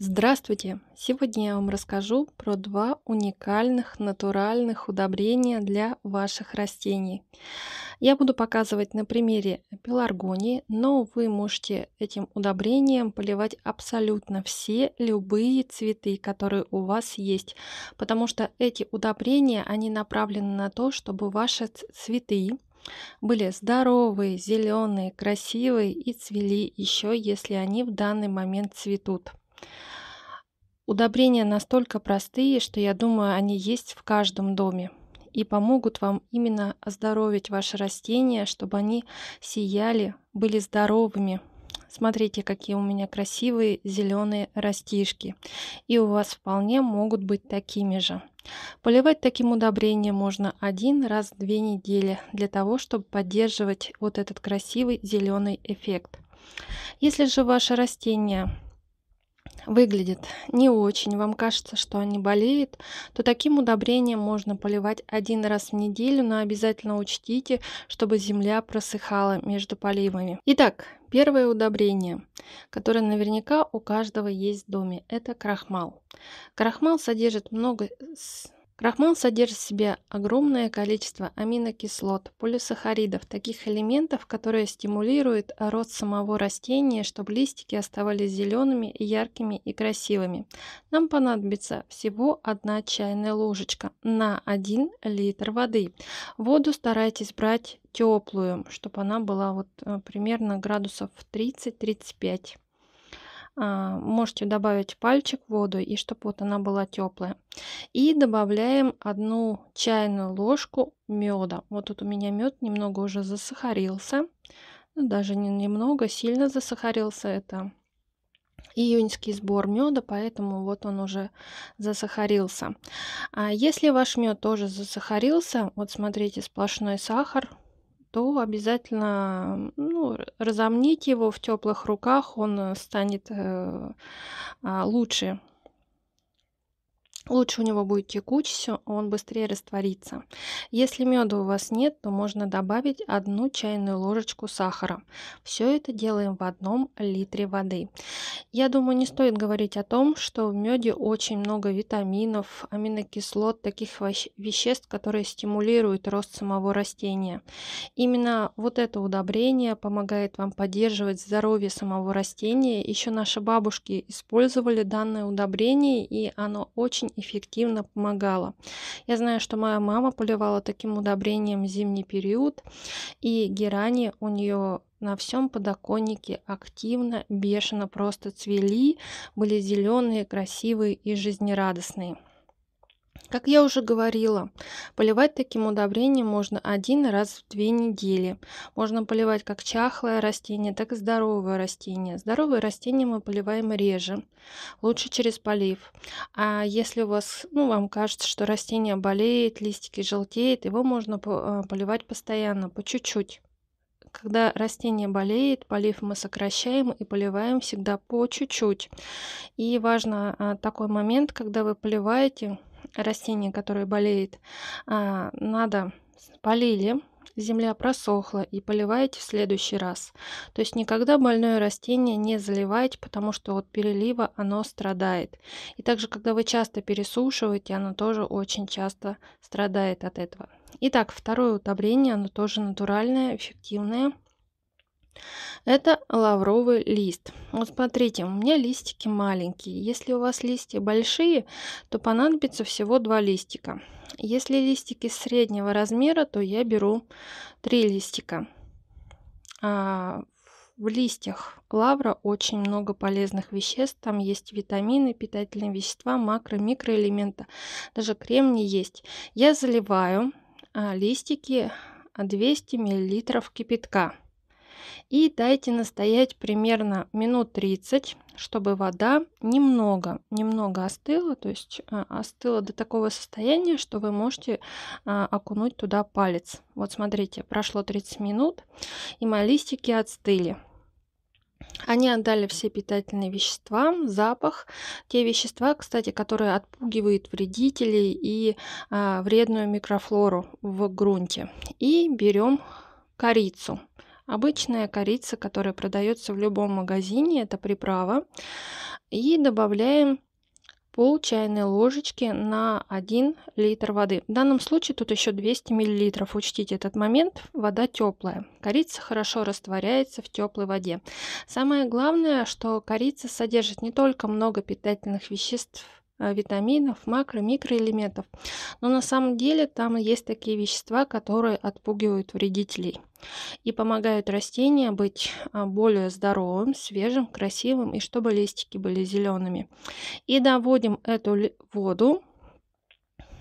Здравствуйте! Сегодня я вам расскажу про два уникальных натуральных удобрения для ваших растений. Я буду показывать на примере пеларгонии, но вы можете этим удобрением поливать абсолютно все любые цветы, которые у вас есть, потому что эти удобрения, они направлены на то, чтобы ваши цветы были здоровые, зеленые, красивые и цвели еще, если они в данный момент цветут. Удобрения настолько простые, что я думаю, они есть в каждом доме и помогут вам именно оздоровить ваши растения, чтобы они сияли, были здоровыми. Смотрите, какие у меня красивые зеленые растишки. И у вас вполне могут быть такими же. Поливать таким удобрением можно один раз в две недели для того, чтобы поддерживать вот этот красивый зеленый эффект. Если же ваше растение выглядит не очень, вам кажется, что они болеют, то таким удобрением можно поливать один раз в неделю, но обязательно учтите, чтобы земля просыхала между поливами. Итак, первое удобрение, которое наверняка у каждого есть в доме, это крахмал. Крахмал содержит много Крахмал содержит в себе огромное количество аминокислот, полисахаридов, таких элементов, которые стимулируют рост самого растения, чтобы листики оставались зелеными, яркими и красивыми. Нам понадобится всего одна чайная ложечка на 1 литр воды. Воду старайтесь брать теплую, чтобы она была вот э, примерно градусов 30-35. А, можете добавить пальчик в воду, и чтобы вот она была теплая. И добавляем одну чайную ложку меда. Вот тут у меня мед немного уже засахарился. Ну, даже не немного, сильно засахарился. Это июньский сбор меда, поэтому вот он уже засахарился. А если ваш мед тоже засахарился, вот смотрите, сплошной сахар, то обязательно ну, разомните его в теплых руках, он э, станет э, а, лучше лучше у него будет текучесть, а он быстрее растворится. Если меда у вас нет, то можно добавить одну чайную ложечку сахара. Все это делаем в одном литре воды. Я думаю, не стоит говорить о том, что в меде очень много витаминов, аминокислот, таких веществ, которые стимулируют рост самого растения. Именно вот это удобрение помогает вам поддерживать здоровье самого растения. Еще наши бабушки использовали данное удобрение, и оно очень эффективно помогала. Я знаю, что моя мама поливала таким удобрением зимний период, и герани у нее на всем подоконнике активно, бешено просто цвели, были зеленые, красивые и жизнерадостные. Как я уже говорила, поливать таким удобрением можно один раз в две недели. Можно поливать как чахлое растение, так и здоровое растение. Здоровые растения мы поливаем реже, лучше через полив. А если у вас, ну, вам кажется, что растение болеет, листики желтеют, его можно э, поливать постоянно, по чуть-чуть. Когда растение болеет, полив мы сокращаем и поливаем всегда по чуть-чуть. И важно а, такой момент, когда вы поливаете, растение, которое болеет, а, надо полили, земля просохла и поливаете в следующий раз. То есть никогда больное растение не заливайте, потому что от перелива оно страдает. И также, когда вы часто пересушиваете, оно тоже очень часто страдает от этого. Итак, второе удобрение, оно тоже натуральное, эффективное. Это лавровый лист. Вот смотрите, у меня листики маленькие. Если у вас листья большие, то понадобится всего два листика. Если листики среднего размера, то я беру три листика. А в листьях лавра очень много полезных веществ. Там есть витамины, питательные вещества, макро- микроэлементы. Даже кремний есть. Я заливаю а, листики 200 мл кипятка. И дайте настоять примерно минут 30, чтобы вода немного, немного остыла, то есть а, остыла до такого состояния, что вы можете а, окунуть туда палец. Вот смотрите, прошло 30 минут, и мои листики отстыли. Они отдали все питательные вещества, запах, те вещества, кстати, которые отпугивают вредителей и а, вредную микрофлору в грунте. И берем корицу. Обычная корица, которая продается в любом магазине, это приправа. И добавляем пол чайной ложечки на 1 литр воды. В данном случае тут еще 200 миллилитров. Учтите этот момент, вода теплая. Корица хорошо растворяется в теплой воде. Самое главное, что корица содержит не только много питательных веществ, Э, витаминов, макро, микроэлементов. Но на самом деле там есть такие вещества, которые отпугивают вредителей и помогают растению быть а, более здоровым, свежим, красивым и чтобы листики были зелеными. И доводим эту воду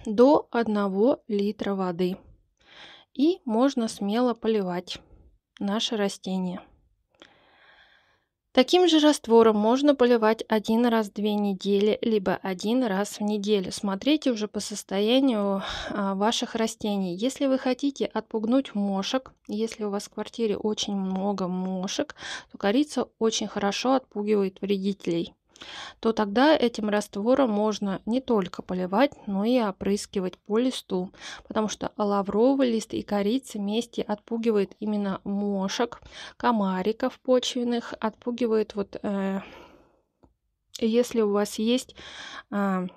до 1 литра воды. И можно смело поливать наши растения. Таким же раствором можно поливать один раз в две недели, либо один раз в неделю. Смотрите уже по состоянию а, ваших растений. Если вы хотите отпугнуть мошек, если у вас в квартире очень много мошек, то корица очень хорошо отпугивает вредителей то тогда этим раствором можно не только поливать, но и опрыскивать по листу, потому что лавровый лист и корица вместе отпугивает именно мошек, комариков почвенных, отпугивает вот... Э, если у вас есть... Э,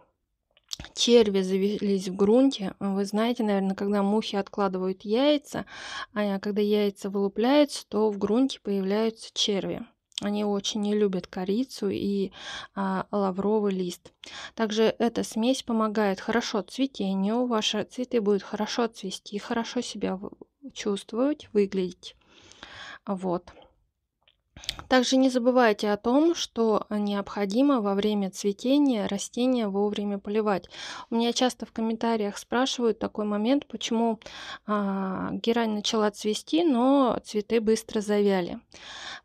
черви завелись в грунте. Вы знаете, наверное, когда мухи откладывают яйца, а когда яйца вылупляются, то в грунте появляются черви. Они очень не любят корицу и а, лавровый лист. Также эта смесь помогает хорошо цветению. Ваши цветы будут хорошо цвести, хорошо себя чувствовать, выглядеть. Вот. Также не забывайте о том, что необходимо во время цветения растения вовремя поливать. У меня часто в комментариях спрашивают такой момент, почему а, герань начала цвести, но цветы быстро завяли.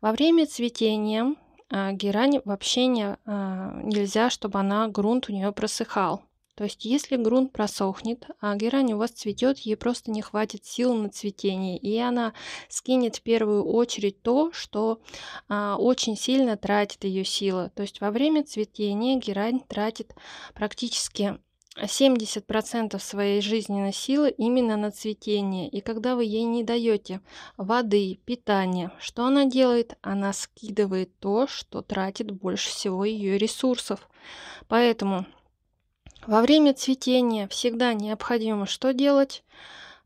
Во время цветения а, герань вообще не, а, нельзя, чтобы она грунт у нее просыхал. То есть если грунт просохнет, а герань у вас цветет, ей просто не хватит сил на цветение, и она скинет в первую очередь то, что а, очень сильно тратит ее силы. То есть во время цветения герань тратит практически 70% своей жизненной силы именно на цветение. И когда вы ей не даете воды, питания, что она делает? Она скидывает то, что тратит больше всего ее ресурсов. Поэтому во время цветения всегда необходимо что делать?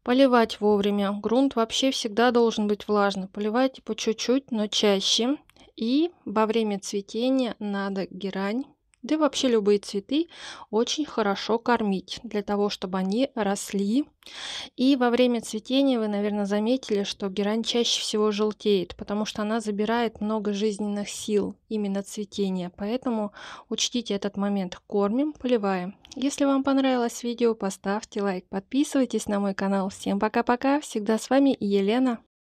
Поливать вовремя. Грунт вообще всегда должен быть влажный. Поливайте по чуть-чуть, но чаще. И во время цветения надо герань да и вообще любые цветы очень хорошо кормить для того, чтобы они росли. И во время цветения вы, наверное, заметили, что герань чаще всего желтеет, потому что она забирает много жизненных сил именно цветения. Поэтому учтите этот момент. Кормим, поливаем. Если вам понравилось видео, поставьте лайк, подписывайтесь на мой канал. Всем пока-пока. Всегда с вами Елена.